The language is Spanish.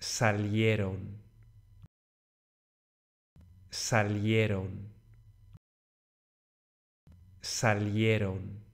salieron, salieron, salieron.